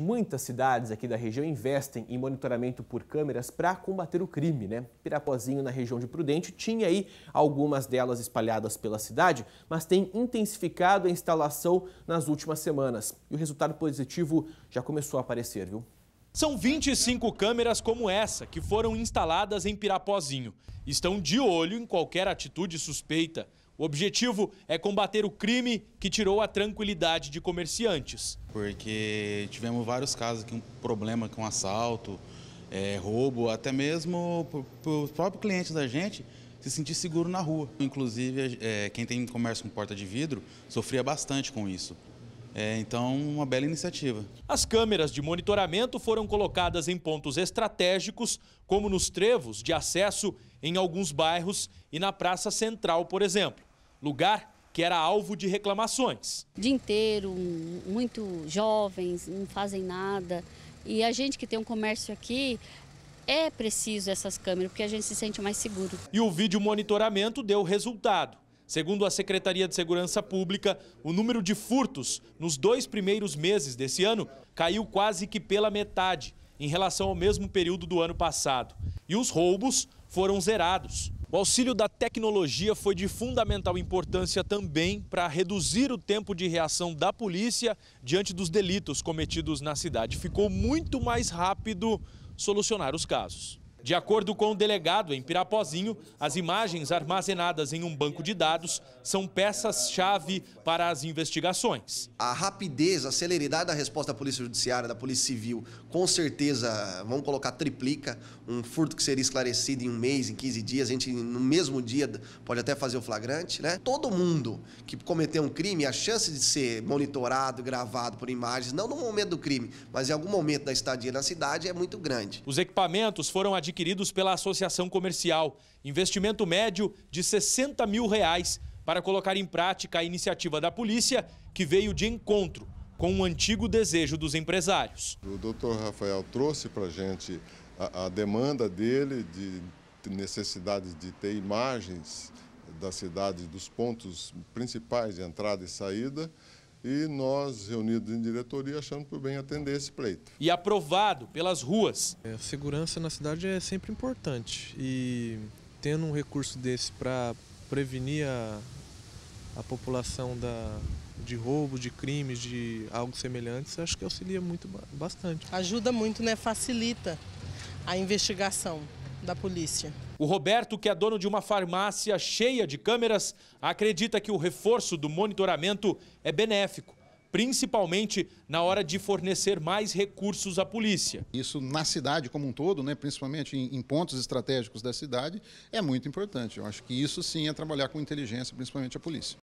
Muitas cidades aqui da região investem em monitoramento por câmeras para combater o crime, né? Pirapozinho, na região de Prudente, tinha aí algumas delas espalhadas pela cidade, mas tem intensificado a instalação nas últimas semanas. E o resultado positivo já começou a aparecer, viu? São 25 câmeras como essa que foram instaladas em Pirapozinho. Estão de olho em qualquer atitude suspeita. O objetivo é combater o crime que tirou a tranquilidade de comerciantes. Porque tivemos vários casos que um problema com um assalto, é, roubo, até mesmo para os próprios clientes da gente se sentir seguro na rua. Inclusive, é, quem tem comércio com porta de vidro sofria bastante com isso. É, então, uma bela iniciativa. As câmeras de monitoramento foram colocadas em pontos estratégicos, como nos trevos de acesso em alguns bairros e na Praça Central, por exemplo. Lugar que era alvo de reclamações. O dia inteiro, muito jovens, não fazem nada. E a gente que tem um comércio aqui, é preciso essas câmeras, porque a gente se sente mais seguro. E o vídeo monitoramento deu resultado. Segundo a Secretaria de Segurança Pública, o número de furtos nos dois primeiros meses desse ano caiu quase que pela metade em relação ao mesmo período do ano passado. E os roubos foram zerados. O auxílio da tecnologia foi de fundamental importância também para reduzir o tempo de reação da polícia diante dos delitos cometidos na cidade. Ficou muito mais rápido solucionar os casos. De acordo com o delegado em Pirapozinho, as imagens armazenadas em um banco de dados são peças-chave para as investigações. A rapidez, a celeridade da resposta da Polícia Judiciária, da Polícia Civil, com certeza, vamos colocar, triplica. Um furto que seria esclarecido em um mês, em 15 dias, a gente no mesmo dia pode até fazer o flagrante, né? Todo mundo que cometeu um crime, a chance de ser monitorado, gravado por imagens, não no momento do crime, mas em algum momento da estadia na cidade, é muito grande. Os equipamentos foram adquiridos adquiridos pela Associação Comercial. Investimento médio de 60 mil reais para colocar em prática a iniciativa da polícia, que veio de encontro com um antigo desejo dos empresários. O doutor Rafael trouxe para a gente a demanda dele de necessidade de ter imagens da cidade, dos pontos principais de entrada e saída, e nós, reunidos em diretoria, achamos por bem atender esse pleito. E aprovado pelas ruas. É, a segurança na cidade é sempre importante e tendo um recurso desse para prevenir a, a população da, de roubo, de crimes, de algo semelhante, acho que auxilia muito bastante. Ajuda muito, né? Facilita a investigação da polícia. O Roberto, que é dono de uma farmácia cheia de câmeras, acredita que o reforço do monitoramento é benéfico, principalmente na hora de fornecer mais recursos à polícia. Isso na cidade como um todo, né, principalmente em, em pontos estratégicos da cidade, é muito importante. Eu acho que isso sim é trabalhar com inteligência, principalmente a polícia.